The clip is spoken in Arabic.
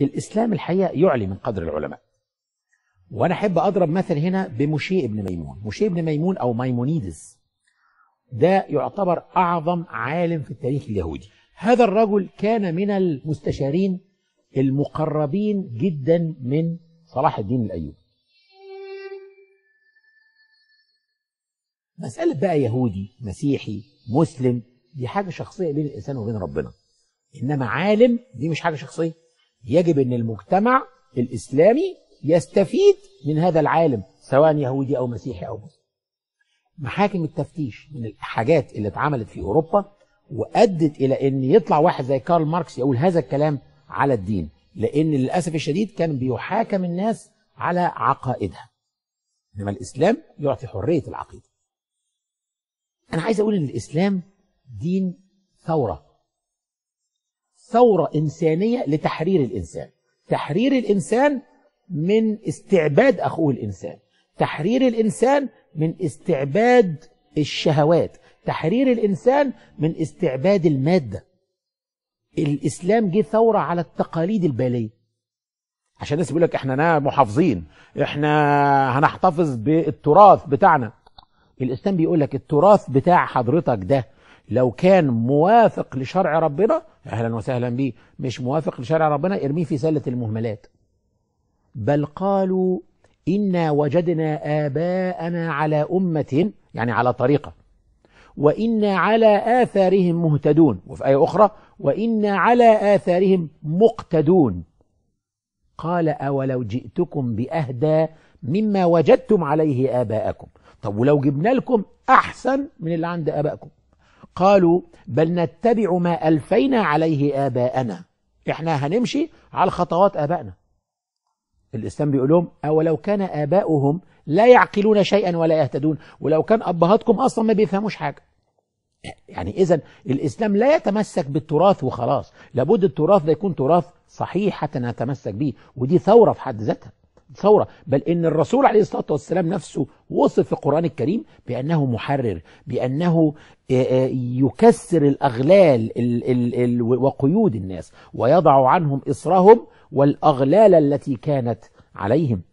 الإسلام الحقيقة يعلي من قدر العلماء وأنا أحب أضرب مثل هنا بمشي ابن ميمون مشي ابن ميمون أو ميمونيدس ده يعتبر أعظم عالم في التاريخ اليهودي هذا الرجل كان من المستشارين المقربين جدا من صلاح الدين الأيوبي مسألة بقى يهودي مسيحي مسلم دي حاجة شخصية بين الإنسان وبين ربنا إنما عالم دي مش حاجة شخصية يجب أن المجتمع الإسلامي يستفيد من هذا العالم سواء يهودي أو مسيحي أو مسلم محاكم التفتيش من الحاجات اللي اتعملت في أوروبا وأدت إلى أن يطلع واحد زي كارل ماركس يقول هذا الكلام على الدين لأن للأسف الشديد كان بيحاكم الناس على عقائدها إنما الإسلام يعطي حرية العقيدة أنا عايز أقول إن الإسلام دين ثورة ثورة إنسانية لتحرير الإنسان تحرير الإنسان من استعباد أخوه الإنسان تحرير الإنسان من استعباد الشهوات تحرير الإنسان من استعباد المادة الإسلام جه ثورة على التقاليد البالية عشان الناس بيقول لك احنا محافظين احنا هنحتفظ بالتراث بتاعنا الإسلام بيقول لك التراث بتاع حضرتك ده لو كان موافق لشرع ربنا أهلا وسهلا بيه مش موافق لشرع ربنا ارميه في سلة المهملات بل قالوا إنا وجدنا آباءنا على أمة يعني على طريقة وإنا على آثارهم مهتدون وفي آية أخرى وإنا على آثارهم مقتدون قال أولو جئتكم بأهدى مما وجدتم عليه آباءكم طب ولو جبنا لكم أحسن من اللي عند آبائكم قالوا بل نتبع ما ألفينا عليه آباءنا إحنا هنمشي على خطوات آبائنا الإسلام بيقول لهم أولو كان آباؤهم لا يعقلون شيئا ولا يهتدون ولو كان أبهاتكم أصلا ما بيفهموش حاجة يعني إذا الإسلام لا يتمسك بالتراث وخلاص لابد التراث ده يكون تراث صحيح حتى نتمسك به ودي ثورة في حد ذاتها ثورة بل إن الرسول عليه الصلاة والسلام نفسه وصف في القرآن الكريم بأنه محرر بأنه يكسر الأغلال وقيود الناس ويضع عنهم إصرهم والأغلال التي كانت عليهم